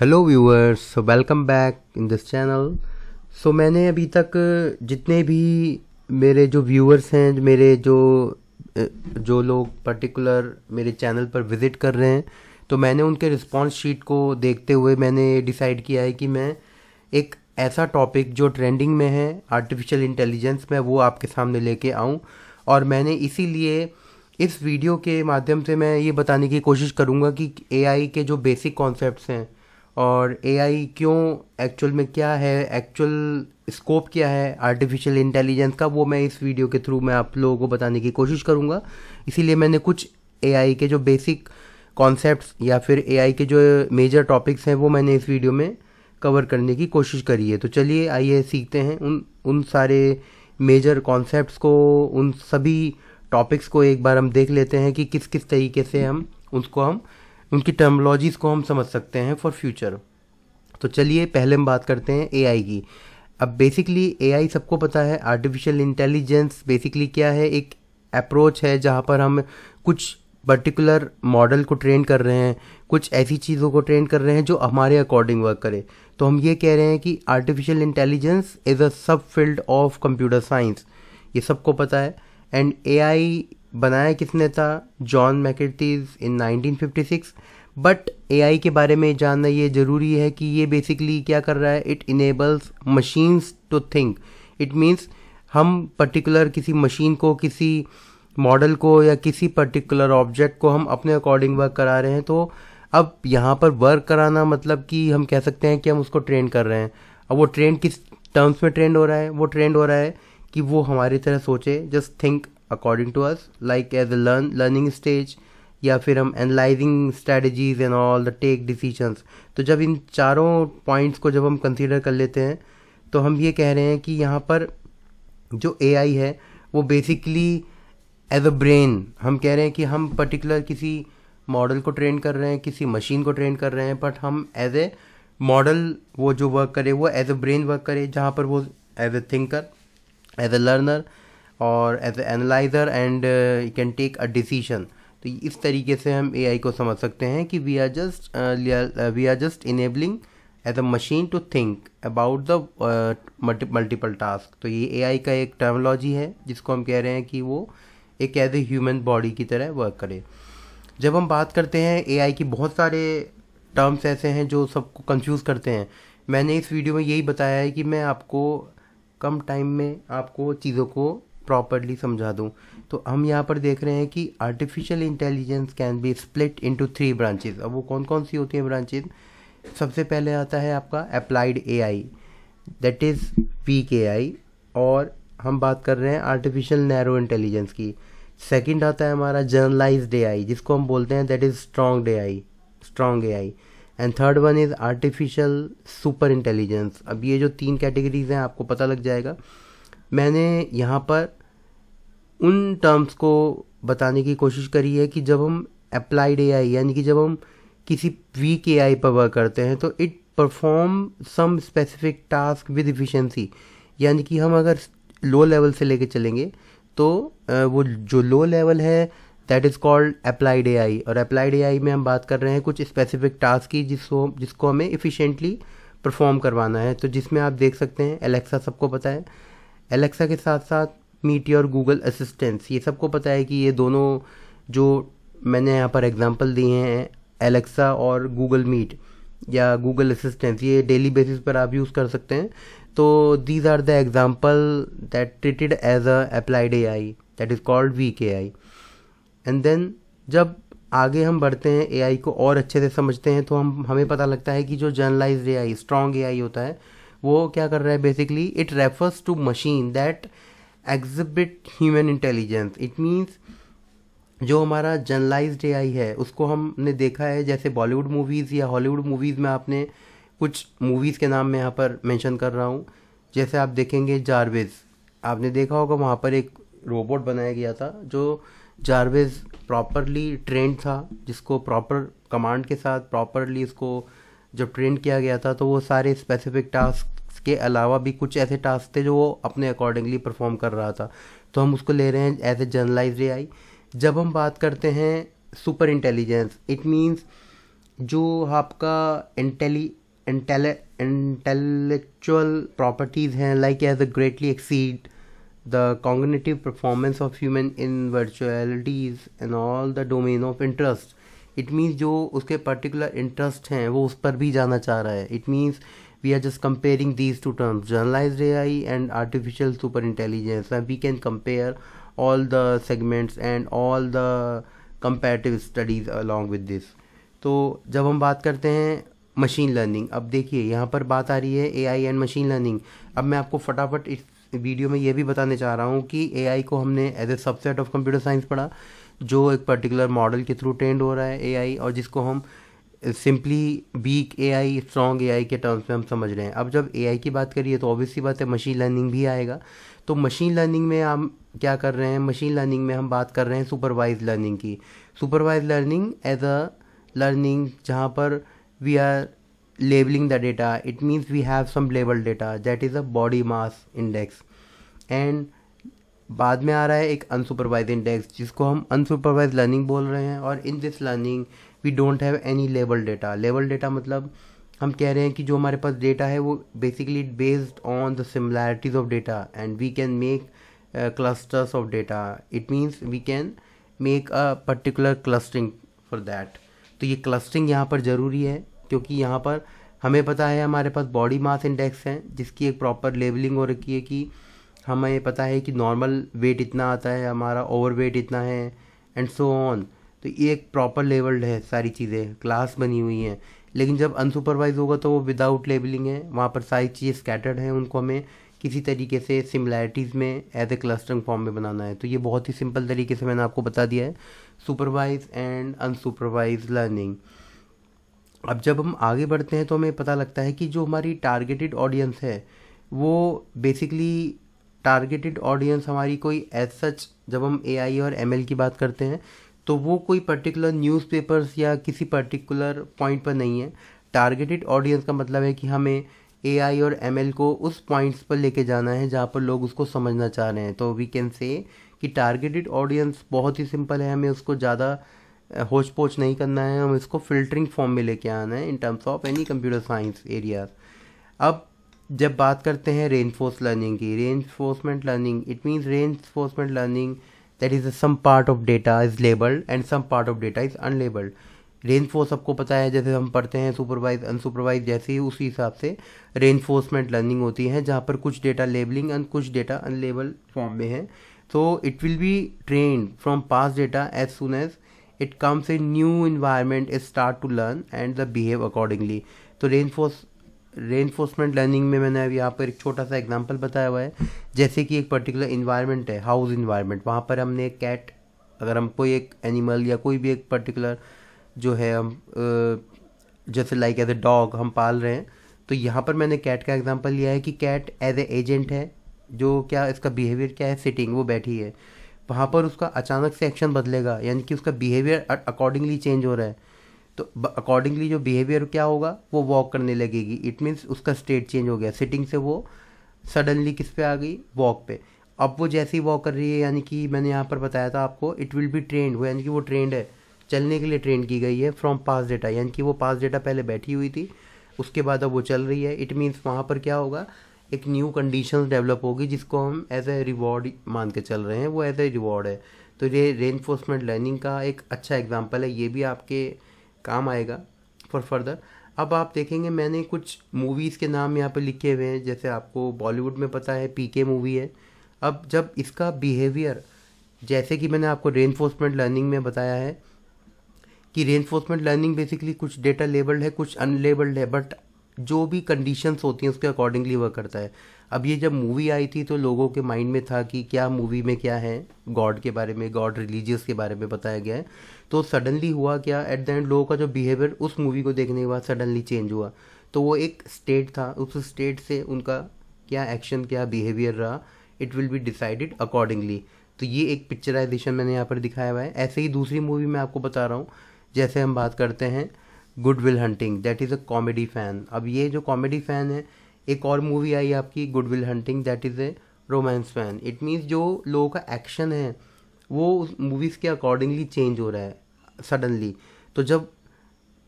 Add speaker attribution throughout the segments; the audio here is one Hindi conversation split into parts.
Speaker 1: hello viewers so welcome back in this channel so मैंने अभी तक जितने भी मेरे जो व्यूअर्स हैं मेरे जो जो लोग पर्टिकुलर मेरे चैनल पर विज़िट कर रहे हैं तो मैंने उनके रिस्पांस शीट को देखते हुए मैंने डिसाइड किया है कि मैं एक ऐसा टॉपिक जो ट्रेंडिंग में है आर्टिफिशियल इंटेलिजेंस में वो आपके सामने लेके आऊँ और मैंने इसीलिए इस वीडियो के माध्यम से मैं ये बताने की कोशिश करूँगा कि एआई के जो बेसिक कॉन्सेप्ट्स हैं और ए क्यों एक्चुअल में क्या है एक्चुअल स्कोप क्या है आर्टिफिशियल इंटेलिजेंस का वो मैं इस वीडियो के थ्रू मैं आप लोगों को बताने की कोशिश करूँगा इसीलिए मैंने कुछ ए के जो बेसिक कॉन्सेप्ट्स या फिर ए के जो मेजर टॉपिक्स हैं वो मैंने इस वीडियो में कवर करने की कोशिश करी है तो चलिए आइए सीखते हैं उन उन सारे मेजर कॉन्सेप्ट्स को उन सभी टॉपिक्स को एक बार हम देख लेते हैं कि किस किस तरीके से हम उसको हम उनकी टर्मोलॉजीज़ को हम समझ सकते हैं फॉर फ्यूचर तो चलिए पहले हम बात करते हैं ए की अब बेसिकली ए सबको पता है आर्टिफिशियल इंटेलिजेंस बेसिकली क्या है एक अप्रोच है जहाँ पर हम कुछ पर्टिकुलर मॉडल को ट्रेन कर रहे हैं कुछ ऐसी चीज़ों को ट्रेन कर रहे हैं जो हमारे अकॉर्डिंग वर्क करे तो हम ये कह रहे हैं कि आर्टिफिशियल इंटेलिजेंस इज़ अ सब फील्ड ऑफ कंप्यूटर साइंस ये सबको पता है एंड ए आई बनाया किसने था John McCarthy in 1956 but AI के बारे में जानना ये ज़रूरी है कि ये बेसिकली क्या कर रहा है it enables machines to think it means हम पर्टिकुलर किसी मशीन को किसी मॉडल को या किसी पर्टिकुलर ऑब्जेक्ट को हम अपने अकॉर्डिंग वर्क करा रहे हैं तो अब यहाँ पर वर्क कराना मतलब कि हम कह सकते हैं कि हम उसको ट्रेन कर रहे हैं अब वो ट्रेंड किस टर्म्स में ट्रेंड हो रहा है वो ट्रेंड हो रहा है कि वो हमारी तरह सोचे just think according to us like as a learn learning stage या फिर हम analysing strategies and all the take decisions तो जब इन चारों पॉइंट्स को जब हम कंसीडर कर लेते हैं तो हम ये कह रहे हैं कि यहाँ पर जो ए है वो बेसिकली एज अ ब्रेन हम कह रहे हैं कि हम पर्टिकुलर किसी मॉडल को ट्रेन कर रहे हैं किसी मशीन को ट्रेन कर रहे हैं बट हम एज ए मॉडल वो जो वर्क करे वो एज अ ब्रेन वर्क करे जहाँ पर वो as a thinker as a learner और as analyser and can take a decision तो इस तरीके से हम एआई को समझ सकते हैं कि we are just we are just enabling as a machine to think about the multiple task तो ये एआई का एक टर्मोलॉजी है जिसको हम कह रहे हैं कि वो एक एज ए ह्यूमन बॉडी की तरह वर्क करे जब हम बात करते हैं एआई की बहुत सारे टर्म्स ऐसे हैं जो सबको कंफ्यूज करते हैं मैंने इस वीडियो में यही बताया है कि मैं आपको कम टाइम में आपको चीज़ों को प्रॉपरली समझा दूँ तो हम यहाँ पर देख रहे हैं कि artificial intelligence can be split into three branches अब वो कौन कौन सी होती हैं ब्रांचेज सबसे पहले आता है आपका अप्लाइड एआई दैट इज़ के आई और हम बात कर रहे हैं आर्टिफिशियल नैरो इंटेलिजेंस की सेकंड आता है हमारा जर्नलाइज ए आई जिसको हम बोलते हैं that is strong I strong A I and third one is artificial super intelligence अब ये जो तीन कैटेगरीज हैं आपको पता लग जाएगा मैंने यहाँ पर उन टर्म्स को बताने की कोशिश करी है कि जब हम अप्लाइड ए आई यानी कि जब हम किसी वीक ए पर वर्क करते हैं तो it perform some specific task with efficiency यानी कि हम अगर लो लेवल से लेके चलेंगे तो वो जो लो लेवल है that is called applied A I और अप्लाइड ए आई में हम बात कर रहे हैं कुछ स्पेसिफिक टास्क की जिसको जिसको हमें इफ़िशेंटली परफॉर्म करवाना है तो जिसमें आप देख सकते हैं एलेक्सा सबको पता है एलेक्सा के साथ साथ मीटी और गूगल असिस्टेंट्स ये सबको पता है कि ये दोनों जो मैंने यहाँ पर एग्जांपल दिए हैं एलेक्सा और गूगल मीट या गूगल असिस्टेंट्स ये डेली बेसिस पर आप यूज़ कर सकते हैं तो these are the example that treated as a applied A I that is called weak A I and then जब आगे हम बढ़ते हैं ए आई को और अच्छे से समझते हैं तो हम हमें पता लगता है कि जो generalized A I strong A आई होता है वो क्या कर रहा है basically it refers to machine that exhibit human intelligence it means जो हमारा जर्नलाइज ए आई है उसको हमने देखा है जैसे बॉलीवुड मूवीज़ या हॉलीवुड मूवीज़ में आपने कुछ मूवीज़ के नाम मैं यहाँ पर मेंशन कर रहा हूँ जैसे आप देखेंगे जारवेज आपने देखा होगा वहाँ पर एक रोबोट बनाया गया था जो जारवेज प्रॉपरली ट्रेंड था जिसको प्रॉपर कमांड के साथ प्रॉपरली इसको जब ट्रेंड किया गया था तो वो सारे स्पेसिफिक टास्क के अलावा भी कुछ ऐसे टास्क थे जो वो अपने अकॉर्डिंगली परफॉर्म कर रहा था तो हम उसको ले रहे हैं एज ए जर्नलाइज ए जब हम बात करते हैं सुपर इंटेलिजेंस इट मीन्स जो आपका इंटेली इंटेल इंटेलेक्चुअल प्रॉपर्टीज़ हैं like as a greatly exceed the cognitive performance of human in virtualities and all the domain of interest it means जो उसके पर्टिकुलर इंटरेस्ट हैं वो उस पर भी जाना चाह रहा है it means we are just comparing these two terms generalized AI and artificial super intelligence and we can compare all the segments and all the comparative studies along with this तो जब हम बात करते हैं मशीन लर्निंग अब देखिए यहाँ पर बात आ रही है A I and machine learning अब मैं आपको फटाफट इस वीडियो में यह भी बताने चाह रहा हूँ कि ए आई को हमने as a subset of computer science पढ़ा जो एक पर्टिकुलर मॉडल के थ्रू ट्रेंड हो रहा है ए आई और जिसको हम simply weak A I strong A I के टर्म्स में हम समझ रहे हैं अब जब ए आई की बात करिए तो ऑब्वियसली बात है मशीन लर्निंग भी आएगा तो मशीन लर्निंग में हम क्या कर रहे हैं मशीन लर्निंग में हम बात कर रहे हैं सुपरवाइज लर्निंग की supervise learning as a learning जहाँ पर we are labelling the data it means we have some label data that is a body mass index and बाद में आ रहा है एक अनसुपरवाइज इंडेक्स जिसको हम अनसुपरवाइज लर्निंग बोल रहे हैं और in this learning we don't have any level data level data मतलब हम कह रहे हैं कि जो हमारे पास डेटा है वो basically based on the similarities of data and we can make clusters of data it means we can make a particular clustering for that तो ये क्लस्टरिंग यहाँ पर ज़रूरी है क्योंकि यहाँ पर हमें पता है हमारे पास बॉडी मास इंडेक्स है जिसकी एक प्रॉपर लेबलिंग हो रखी है कि हमें पता है कि नॉर्मल वेट इतना आता है हमारा ओवर वेट इतना है एंड सो ऑन तो ये एक प्रॉपर लेवल्ड है सारी चीज़ें क्लास बनी हुई हैं लेकिन जब अनसुपरवाइज होगा तो वो विदाउट लेबलिंग है वहाँ पर सारी चीज़ें स्कैटर्ड हैं उनको हमें किसी तरीके से सिमिलैरिटीज़ में एज ए क्लस्टरिंग फॉर्म में बनाना है तो ये बहुत ही सिंपल तरीके से मैंने आपको बता दिया है सुपरवाइज एंड अनसुपरवाइज लर्निंग अब जब हम आगे बढ़ते हैं तो हमें पता लगता है कि जो हमारी टारगेटेड ऑडियंस है वो बेसिकली टारगेटेड ऑडियंस हमारी कोई एज सच जब हम ए और एम की बात करते हैं तो वो कोई पर्टिकुलर न्यूज़पेपर्स या किसी पर्टिकुलर पॉइंट पर नहीं है टारगेटेड ऑडियंस का मतलब है कि हमें ए आई और एम एल को उस पॉइंट्स पर लेके जाना है जहाँ पर लोग उसको समझना चाह रहे हैं तो वी कैन से कि टारगेटेड ऑडियंस बहुत ही सिंपल है हमें उसको ज़्यादा होच पोच नहीं करना है हम इसको फिल्टरिंग फॉर्म में लेके आना है in terms of any computer science area अब जब बात करते हैं रेनफोर्स लर्निंग की reinforcement learning it means reinforcement learning that is some part of data is labeled and some part of data is unlabeled reinforce आपको पता है जैसे हम पढ़ते हैं सुपरवाइज अनसुपरवाइज जैसे ही उसी हिसाब से रेनफोर्समेंट लर्निंग होती है जहाँ पर कुछ डेटा लेबलिंग एंड कुछ डेटा अनलेबल फॉर्म में है तो it will be train from past data as soon as it comes in new environment is start to learn and the behave accordingly तो रेनफोर्स रे लर्निंग में मैंने अभी पर एक छोटा सा एग्जाम्पल बताया हुआ है जैसे कि एक पर्टिकुलर इन्वायरमेंट है हाउस इन्वायरमेंट वहाँ पर हमने एक कैट अगर हम कोई एक एनिमल या कोई भी एक पर्टिकुलर जो है हम जैसे लाइक एज ए डॉग हम पाल रहे हैं तो यहाँ पर मैंने कैट का एग्जाम्पल लिया है कि कैट एज ए एजेंट है जो क्या इसका बिहेवियर क्या है सिटिंग वो बैठी है वहाँ पर उसका अचानक से एक्शन बदलेगा यानी कि उसका बिहेवियर अकॉर्डिंगली चेंज हो रहा है तो अकॉर्डिंगली जो बिहेवियर क्या होगा वो वॉक करने लगेगी इट मीन्स उसका स्टेट चेंज हो गया सिटिंग से वो सडनली किस पे आ गई वॉक पे अब वो जैसे ही वॉक कर रही है यानी कि मैंने यहाँ पर बताया था आपको इट विल बी ट्रेंड वो यानी कि वो ट्रेंड है चलने के लिए ट्रेंड की गई है फ्रॉम पास डेटा यानी कि वो पास डेटा पहले बैठी हुई थी उसके बाद अब वो चल रही है इट मीन्स वहाँ पर क्या होगा एक न्यू कंडीशन डेवलप होगी जिसको हम एज ए रिवॉर्ड मान के चल रहे हैं वो एज ए रिवॉर्ड है तो ये रेनफोर्समेंट लर्निंग का एक अच्छा एग्जाम्पल है ये भी आपके काम आएगा फॉर फर्दर अब आप देखेंगे मैंने कुछ मूवीज़ के नाम यहाँ पर लिखे हुए हैं जैसे आपको बॉलीवुड में पता है पीके मूवी है अब जब इसका बिहेवियर जैसे कि मैंने आपको रेनफोर्समेंट लर्निंग में बताया है कि रेनफोर्समेंट लर्निंग बेसिकली कुछ डेटा लेबल्ड है कुछ अनलेबल्ड है बट जो भी कंडीशंस होती हैं उसके अकॉर्डिंगली वह करता है अब ये जब मूवी आई थी तो लोगों के माइंड में था कि क्या मूवी में क्या है गॉड के बारे में गॉड रिलीजियस के बारे में बताया गया है तो सडनली हुआ क्या एट द एंड लोगों का जो बिहेवियर उस मूवी को देखने के बाद सडनली चेंज हुआ तो वो एक स्टेट था उस स्टेट से उनका क्या एक्शन क्या बिहेवियर रहा it will be decided accordingly तो ये एक पिक्चराइजेशन मैंने यहाँ पर दिखाया हुआ है ऐसे ही दूसरी मूवी मैं आपको बता रहा हूँ जैसे हम बात करते हैं Good Will Hunting that is a comedy fan अब ये जो कॉमेडी फ़ैन है एक और मूवी आई आपकी Good Will Hunting that is a romance fan it means जो लोगों का एक्शन है वो उस मूवीज़ के अकॉर्डिंगली चेंज हो रहा है सडनली तो जब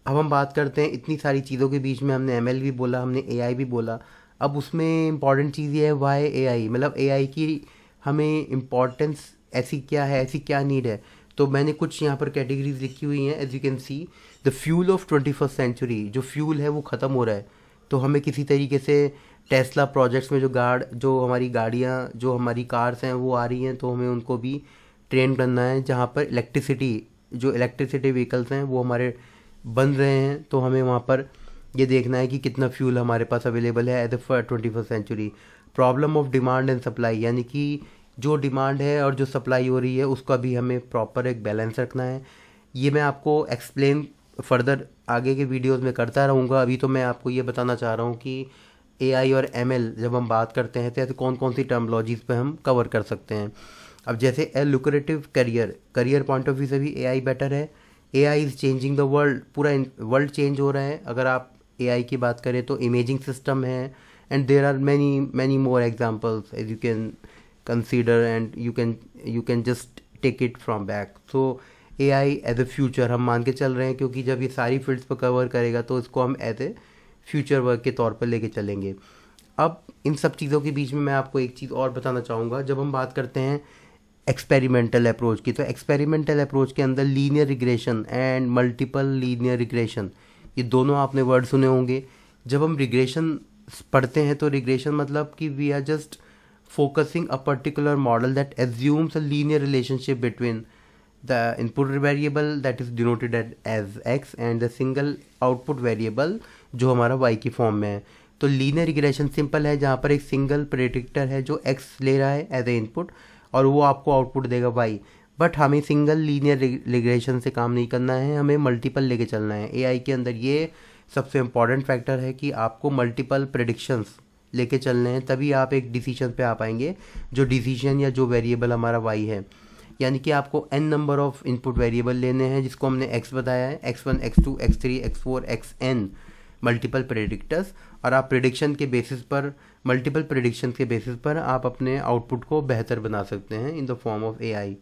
Speaker 1: अब हम बात करते हैं इतनी सारी चीज़ों के बीच में हमने एम भी बोला हमने ए भी बोला अब उसमें इम्पॉर्टेंट चीज़ ये है वाई ए मतलब ए की हमें इम्पॉर्टेंस ऐसी क्या है ऐसी क्या नीड है तो मैंने कुछ यहाँ पर कैटेगरीज लिखी हुई हैं as you can see the fuel of twenty first century जो फ्यूल है वो ख़त्म हो रहा है तो हमें किसी तरीके से टेस्ला प्रोजेक्ट्स में जो गाड़ जो हमारी गाड़ियाँ जो हमारी कार्स हैं वो आ रही हैं तो हमें उनको भी ट्रेन करना है जहाँ पर इलेक्ट्रिसिटी जो इलेक्ट्रिसिटी व्हीकल्स हैं वो हमारे बन रहे हैं तो हमें वहाँ पर ये देखना है कि कितना फ्यूल हमारे पास अवेलेबल है as a twenty first century problem of demand and supply यानी कि जो डिमांड है और जो सप्लाई हो रही है उसका भी हमें प्रॉपर एक बैलेंस रखना है ये मैं आपको एक्सप्लेन फर्दर आगे के वीडियोस में करता रहूँगा अभी तो मैं आपको ये बताना चाह रहा हूँ कि ए और एम जब हम बात करते हैं तो ऐसे कौन कौन सी टर्मोलॉजीज़ पर हम कवर कर सकते हैं अब जैसे a lucrative career career point of view से भी ए बेटर है A I is changing the world पूरा वर्ल्ड चेंज हो रहा है अगर आप ए की बात करें तो इमेजिंग सिस्टम है and there are many many more examples as you can consider and you can you can just take it from back so A I as a future हम मान के चल रहे हैं क्योंकि जब ये सारी फील्ड्स पर कवर करेगा तो इसको हम एज ए फ्यूचर वर्क के तौर पर लेके चलेंगे अब इन सब चीज़ों के बीच में मैं आपको एक चीज़ और बताना चाहूँगा जब हम बात करते हैं एक्सपेरिमेंटल अप्रोच की तो एक्सपेरिमेंटल अप्रोच के अंदर linear regression and multiple linear regression ये दोनों आपने वर्ड सुने होंगे जब हम रिग्रेशन पढ़ते हैं तो रिग्रेशन मतलब कि we are just focusing a particular model that assumes a linear relationship between the input variable that is denoted as x and the single output variable जो हमारा y की फॉर्म में है तो लीनियर रिग्रेशन सिंपल है जहाँ पर एक सिंगल प्रेडिक्टर है जो x ले रहा है एज ए इनपुट और वो आपको आउटपुट देगा y बट हमें सिंगल लीनियर रिग्रेशन से काम नहीं करना है हमें मल्टीपल लेके चलना है ए के अंदर ये सबसे इम्पॉर्टेंट फैक्टर है कि आपको मल्टीपल प्रडिक्शंस लेके चलने हैं तभी आप एक डिसीजन पे आ पाएंगे जो डिसीजन या जो वेरिएबल हमारा वाई है यानी कि आपको N number of input variable लेने हैं जिसको हमने एक्स बताया है X one X two X three X four X N multiple predictors और आप प्रिडिक्शन के बेसिस पर मल्टीपल प्रिडिक्शन के बेसिस पर आप अपने आउटपुट को बेहतर बना सकते हैं in the form of a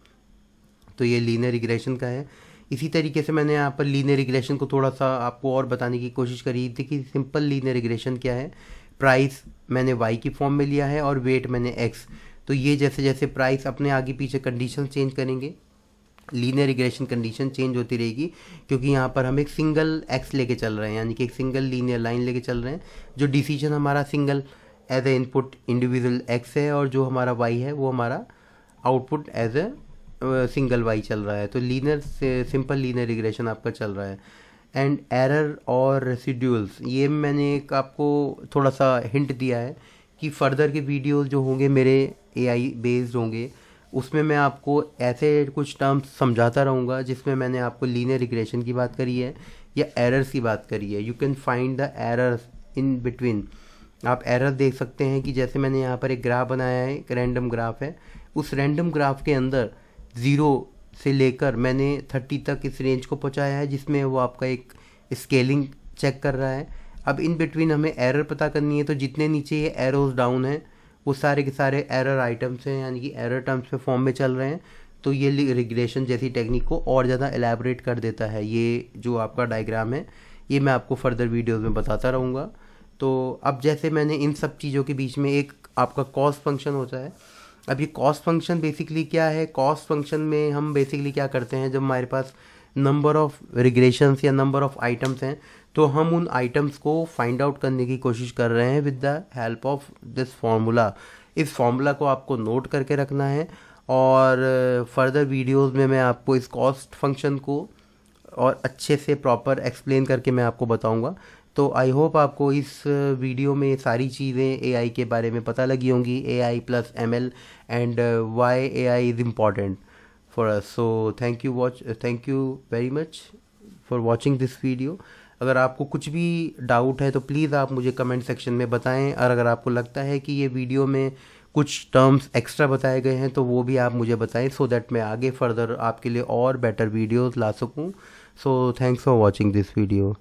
Speaker 1: तो ये लीनियर रिग्रेशन का है इसी तरीके से मैंने यहाँ पर लीनियर रिग्रेशन को थोड़ा सा आपको और बताने की कोशिश करी थी कि सिंपल लीनियर रिग्रेशन क्या है प्राइस मैंने वाई की फॉर्म में लिया है और वेट मैंने एक्स तो ये जैसे जैसे प्राइस अपने आगे पीछे कंडीशन चेंज करेंगे लीनियर रिग्रेशन कंडीशन चेंज होती रहेगी क्योंकि यहाँ पर हम एक सिंगल एक्स लेके चल रहे हैं यानी कि एक सिंगल लीनियर लाइन लेके चल रहे हैं जो डिसीजन हमारा single as a input individual X है और जो हमारा वाई है वो हमारा output as a single Y चल रहा है तो लीनियर सिंपल लीनर रिग्रेशन आपका चल रहा है एंड एरर और रेसिड्यूल्स ये मैंने एक आपको थोड़ा सा हिंट दिया है कि फर्दर के वीडियोस जो होंगे मेरे एआई बेस्ड होंगे उसमें मैं आपको ऐसे कुछ टर्म्स समझाता रहूँगा जिसमें मैंने आपको लीनियर रिग्रेशन की बात करी है या एरर्स की बात करी है you can find the errors in between आप एरर देख सकते हैं कि जैसे मैंने यहाँ पर एक ग्राफ बनाया है एक रैंडम ग्राफ है उस रैंडम ग्राफ के अंदर ज़ीरो से लेकर मैंने थर्टी तक इस रेंज को पहुंचाया है जिसमें वो आपका एक स्केलिंग चेक कर रहा है अब इन बिटवीन हमें एरर पता करनी है तो जितने नीचे ये एरोज डाउन हैं वो सारे के सारे एरर आइटम्स हैं यानी कि एरर टर्म्स पे फॉर्म में चल रहे हैं तो ये रिग्रेशन जैसी टेक्निक को और ज़्यादा एलेबरेट कर देता है ये जो आपका डायग्राम है ये मैं आपको फर्दर वीडियोज़ में बताता रहूँगा तो अब जैसे मैंने इन सब चीज़ों के बीच में एक आपका कॉस्ट फंक्शन होता है अब ये कॉस्ट फंक्शन बेसिकली क्या है कॉस्ट फंक्शन में हम बेसिकली क्या करते हैं जब हमारे पास नंबर ऑफ़ रिग्रेशंस या नंबर ऑफ़ आइटम्स हैं तो हम उन आइटम्स को फाइंड आउट करने की कोशिश कर रहे हैं with the help of this formula इस फार्मूला को आपको नोट करके रखना है और फर्दर uh, वीडियोस में मैं आपको इस कॉस्ट फंक्शन को और अच्छे से प्रॉपर एक्सप्लेन करके मैं आपको बताऊंगा तो आई होप आपको इस वीडियो uh, में सारी चीज़ें एआई के बारे में पता लगी होंगी AI plus ML and why AI is important for us so thank you watch thank you very much for watching this video अगर आपको कुछ भी डाउट है तो प्लीज़ आप मुझे कमेंट सेक्शन में बताएं और अगर आपको लगता है कि ये वीडियो में कुछ टर्म्स एक्स्ट्रा बताए गए हैं तो वो भी आप मुझे बताएं सो so दैट मैं आगे फर्दर आपके लिए और बेटर वीडियोस ला सकूं so thanks for watching this video